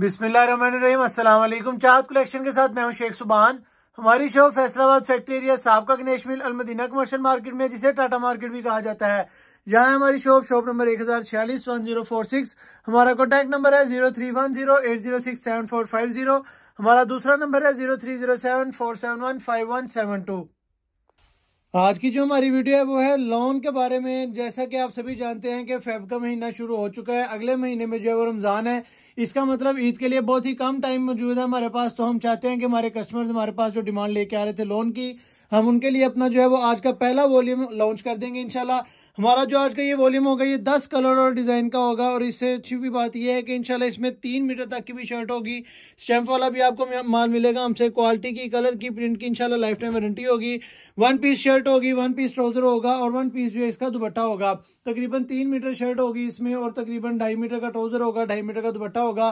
बिस्मिल्लाम असलम चाहत कलेक्शन के साथ मैं हूं शेख सुबान हमारी शॉप फैसलाबाद फैक्ट्री एरिया सबका Ganesh mill Almadina commercial market में जिसे टाटा मार्केट भी कहा जाता है यहाँ हमारी शॉप शॉप नंबर एक हजार छियालीस वन जीरो फोर सिक्स हमारा कॉन्टैक्ट नंबर है zero three one zero eight zero six seven four five zero हमारा दूसरा नंबर है zero three zero seven four seven one five one seven two आज की जो हमारी वीडियो है वो है लोन के बारे में जैसा कि आप सभी जानते हैं कि फेब का महीना शुरू हो चुका है अगले महीने में जो है वो रमज़ान है इसका मतलब ईद के लिए बहुत ही कम टाइम मौजूद है हमारे पास तो हम चाहते हैं कि हमारे कस्टमर्स हमारे पास जो डिमांड लेके आ रहे थे लोन की हम उनके लिए अपना जो है वो आज का पहला वॉल्यूम लॉन्च कर देंगे इनशाला हमारा जो आज का ये वॉल्यूम होगा ये दस कलर और डिज़ाइन का होगा और इससे अच्छी भी बात यह है कि इंशाल्लाह इसमें तीन मीटर तक की भी शर्ट होगी स्टैम्प वाला भी आपको माल मिलेगा हमसे क्वालिटी की कलर की प्रिंट की इंशाल्लाह लाइफ टाइम वारंटी होगी वन पीस शर्ट होगी वन पीस ट्राउजर होगा और वन पीस जो है इसका दुपट्टा होगा तकरीबन तीन मीटर शर्ट होगी इसमें और तकरीबन ढाई मीटर का ट्राउजर होगा ढाई मीटर का दुपट्टा होगा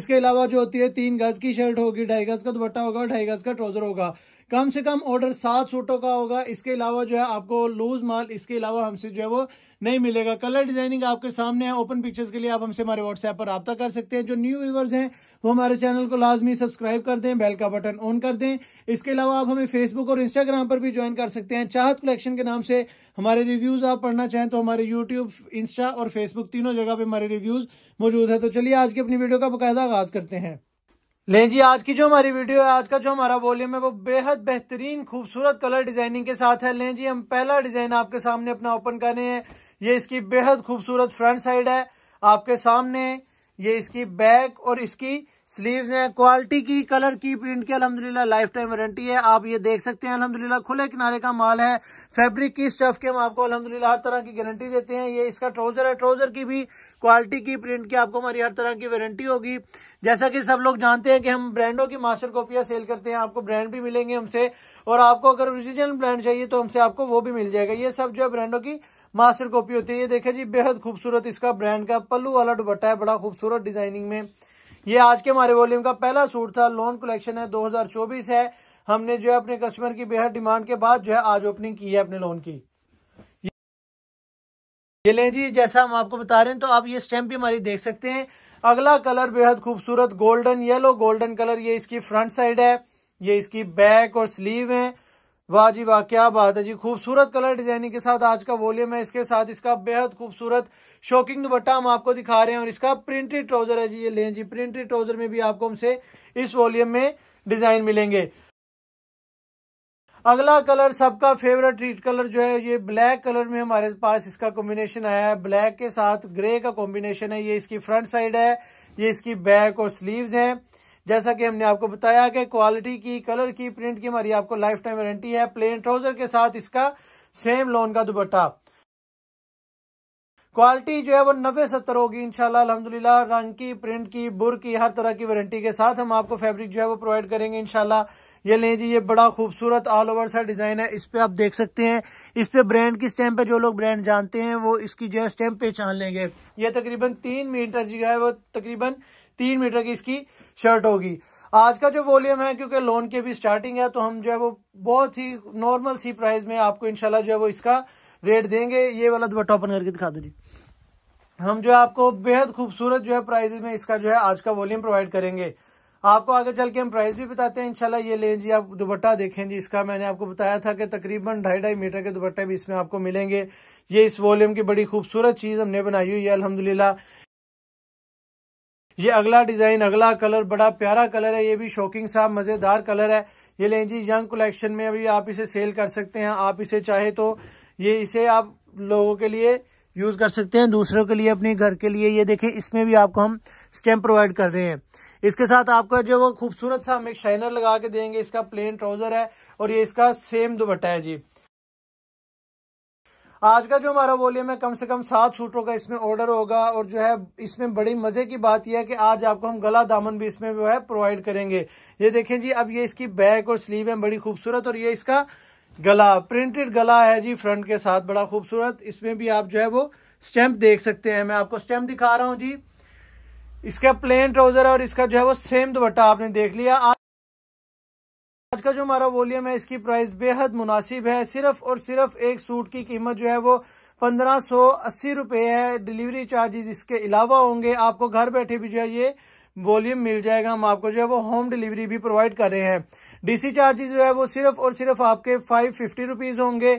इसके अलावा जो होती है तीन गज की शर्ट होगी ढाई गज का दुपट्टा होगा ढाई गज का ट्राउजर होगा कम से कम ऑर्डर सात सूटों का होगा इसके अलावा जो है आपको लूज माल इसके अलावा हमसे जो है वो नहीं मिलेगा कलर डिजाइनिंग आपके सामने है ओपन पिक्चर्स के लिए आप हमसे हमारे व्हाट्सएप पर रब्ता कर सकते हैं जो न्यू व्यूवर्स हैं वो हमारे चैनल को लाजमी सब्सक्राइब कर दें बेल का बटन ऑन कर दें इसके अलावा आप हमें फेसबुक और इंस्टाग्राम पर भी ज्वाइन कर सकते हैं चाहत कलेक्शन के नाम से हमारे रिव्यूज आप पढ़ना चाहें तो हमारे यूट्यूब इंस्टा और फेसबुक तीनों जगह पर हमारे रिव्यूज मौजूद है तो चलिए आज की अपनी वीडियो का बाकायदा आगाज करते हैं लें जी आज की जो हमारी वीडियो है आज का जो हमारा वॉल्यूम है वो बेहद बेहतरीन खूबसूरत कलर डिजाइनिंग के साथ है लें जी हम पहला डिजाइन आपके सामने अपना ओपन कर रहे हैं ये इसकी बेहद खूबसूरत फ्रंट साइड है आपके सामने ये इसकी बैक और इसकी स्लीव्स हैं क्वालिटी की कलर की प्रिंट की अलहमदिल्ला लाइफ टाइम वारंटी है आप ये देख सकते हैं अलहमदिल्ला खुले किनारे का माल है फैब्रिक की स्टफ के हम आपको अलहमदिल्ला हर तरह की गारंटी देते हैं ये इसका ट्राउजर है ट्राउजर की भी क्वालिटी की प्रिंट की आपको हमारी हर तरह की वारंटी होगी जैसा कि सब लोग जानते हैं कि हम ब्रांडों की मास्टर कॉपियाँ सेल करते हैं आपको ब्रांड भी मिलेंगे हमसे और आपको अगर ओरिजिनल ब्रांड चाहिए तो हमसे आपको वो भी मिल जाएगा ये सब जो है ब्रांडों की मास्टर कॉपी होती है ये देखे जी बेहद खूबसूरत इसका ब्रांड का पल्लू वाला दुपट्टा है बड़ा खूबसूरत डिजाइनिंग में ये आज के हमारे वॉल्यूम का पहला सूट था लोन कलेक्शन है 2024 है हमने जो है अपने कस्टमर की बेहद डिमांड के बाद जो है आज ओपनिंग की है अपने लोन की ये लें जी जैसा हम आपको बता रहे हैं तो आप ये स्टैम्प भी हमारी देख सकते हैं अगला कलर बेहद खूबसूरत गोल्डन येलो गोल्डन कलर ये इसकी फ्रंट साइड है ये इसकी बैक और स्लीव है वाह जी वाह क्या बात है जी खूबसूरत कलर डिजाइनिंग के साथ आज का वॉल्यूम है इसके साथ इसका बेहद खूबसूरत शॉकिंग दुपट्टा हम आपको दिखा रहे हैं और इसका प्रिंटेड ट्राउजर है जी ये लें जी प्रिंटेड ट्राउजर में भी आपको हमसे इस वॉल्यूम में डिजाइन मिलेंगे अगला कलर सबका फेवरेट रीट कलर जो है ये ब्लैक कलर में हमारे पास इसका कॉम्बिनेशन आया है ब्लैक के साथ ग्रे का कॉम्बिनेशन है ये इसकी फ्रंट साइड है ये इसकी बैक और स्लीव्स है जैसा कि हमने आपको बताया कि क्वालिटी की कलर की प्रिंट की हमारी आपको लाइफ टाइम वारंटी है प्लेन ट्राउजर के साथ इसका सेम लोन का दुपट्टा क्वालिटी जो है वो नब्बे सत्तर होगी इनशाला अलहमदुल्ला रंग की प्रिंट की बुर की हर तरह की वारंटी के साथ हम आपको फैब्रिक जो है वो प्रोवाइड करेंगे इनशाला ये लें जी ये बड़ा खूबसूरत ऑल ओवर सा डिजाइन है इस पे आप देख सकते हैं इस पे ब्रांड की स्टैम्प है जो लोग ब्रांड जानते हैं वो इसकी जो है स्टैम्प पहचान लेंगे ये तकरीबन तीन मीटर जो है वो तकरीबन तीन मीटर की इसकी शर्ट होगी आज का जो वॉल्यूम है क्योंकि लोन के भी स्टार्टिंग है तो हम जो है वो बहुत ही नॉर्मल सी प्राइस में आपको इनशाला जो है वो इसका रेट देंगे ये वाला दुपट्टा ओपन करके दिखा दो जी हम जो है आपको बेहद खूबसूरत जो है प्राइस में इसका जो है आज का वॉल्यूम प्रोवाइड करेंगे आपको आगे चल के हम प्राइस भी बताते हैं इनशाला ये लें जी आप दुपट्टा देखें जी इसका मैंने आपको बताया था कि तकरीबन ढाई ढाई मीटर के दुपट्टे भी इसमें आपको मिलेंगे ये इस वॉल्यूम की बड़ी खूबसूरत चीज हमने बनाई हुई है अलहमदुल्ला ये अगला डिजाइन अगला कलर बड़ा प्यारा कलर है ये भी शॉकिंग सा मजेदार कलर है ये लें जी यंग कलेक्शन में अभी आप इसे सेल कर सकते हैं आप इसे चाहे तो ये इसे आप लोगों के लिए यूज कर सकते हैं दूसरों के लिए अपने घर के लिए ये देखें इसमें भी आपको हम स्टेम प्रोवाइड कर रहे हैं इसके साथ आपका जो वो खूबसूरत सा हम एक शाइनर लगा के देंगे इसका प्लेन ट्राउजर है और ये इसका सेम दुपट्टा है जी आज का जो हमारा वॉल्यूम है कम से कम सात सूटों का इसमें ऑर्डर होगा और जो है इसमें बड़ी मजे की बात यह है कि आज आपको हम गला दामन भी इसमें जो है प्रोवाइड करेंगे ये देखें जी अब ये इसकी बैक और स्लीव है बड़ी खूबसूरत और ये इसका गला प्रिंटेड गला है जी फ्रंट के साथ बड़ा खूबसूरत इसमें भी आप जो है वो स्टैम्प देख सकते हैं मैं आपको स्टैम्प दिखा रहा हूँ जी इसका प्लेन ट्राउजर और इसका जो है वो सेम दुपट्टा आपने देख लिया आज का जो हमारा वॉल्यूम है इसकी प्राइस बेहद मुनासिब है सिर्फ और सिर्फ एक सूट की कीमत जो है वो पंद्रह सौ अस्सी रुपए है डिलीवरी चार्जेस इसके अलावा होंगे आपको घर बैठे भी जो है ये वॉल्यूम मिल जाएगा हम आपको जो है वो होम डिलीवरी भी प्रोवाइड कर रहे हैं डीसी चार्जेस जो है वो सिर्फ और सिर्फ आपके फाइव फिफ्टी रुपीज होंगे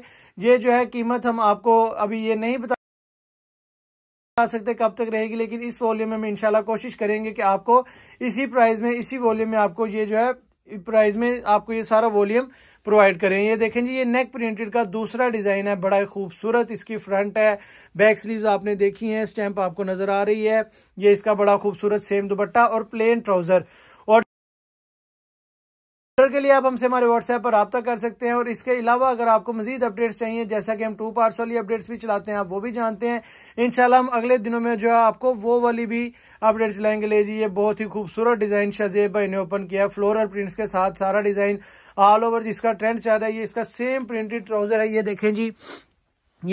ये जो है कीमत हम आपको अभी ये नहीं बता आ सकते कब तक रहेगी लेकिन इस वॉल्यूम में हम इंशाल्लाह कोशिश करेंगे कि आपको इसी प्राइस में इसी वॉल्यूम में आपको ये जो है प्राइस में आपको ये सारा वॉल्यूम प्रोवाइड करें ये देखें जी ये नेक प्रिंटेड का दूसरा डिज़ाइन है बड़ा खूबसूरत इसकी फ्रंट है बैक स्लीव्स आपने देखी हैं स्टैंप आपको नज़र आ रही है ये इसका बड़ा खूबसूरत सेम दुपट्टा और प्लेन ट्राउज़र के लिए आप हमसे हमारे व्हाट्सएप पर रब्ता कर सकते हैं और इसके अलावा अगर आपको मजीद अपडेट्स चाहिए जैसा कि हम टू पार्ट्स वाली अपडेट्स भी चलाते हैं आप वो भी जानते हैं इनशाला हम अगले दिनों में जो है आपको वो वाली भी अपडेट्स लाएंगे ले जी ये बहुत ही खूबसूरत डिज़ाइन शजेब भाई ने ओपन किया है फ्लोरल प्रिंट्स के साथ सारा डिज़ाइन ऑल ओवर जिसका ट्रेंड चल रहा है ये इसका सेम प्रिंटेड ट्राउजर है ये देखें जी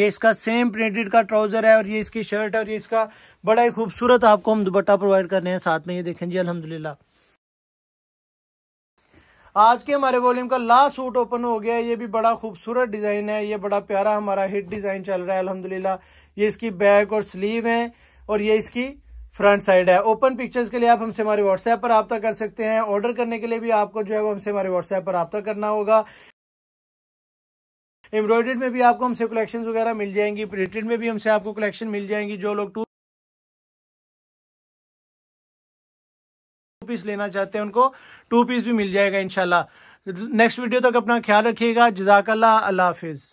ये इसका सेम प्रिंटेड का ट्राउजर है और ये इसकी शर्ट है और ये इसका बड़ा ही खूबसूरत आपको हम दुपट्टा प्रोवाइड कर रहे हैं साथ में ये देखें जी अलहमदिल्ला आज के हमारे वॉल्यूम का लास्ट सूट ओपन हो गया है ये भी बड़ा खूबसूरत डिज़ाइन है ये बड़ा प्यारा हमारा हिट डिज़ाइन चल रहा है अलहमदुल्ला ये इसकी बैक और स्लीव है और ये इसकी फ्रंट साइड है ओपन पिक्चर्स के लिए आप हमसे हमारे व्हाट्सएप पर रब्ता कर सकते हैं ऑर्डर करने के लिए भी आपको जो है वो हमसे हमारे व्हाट्सएप पर रब्ता करना होगा एम्ब्रॉयडेड में भी आपको हमसे कलेक्शंस वगैरह मिल जाएंगी प्रिंटेड में भी हमसे आपको कलेक्शन मिल जाएंगी जो लोग टू पीस लेना चाहते हैं उनको टू पीस भी मिल जाएगा इनशाला नेक्स्ट वीडियो तक अपना ख्याल रखिएगा जजाकल्ला अल्लाह हाफिज़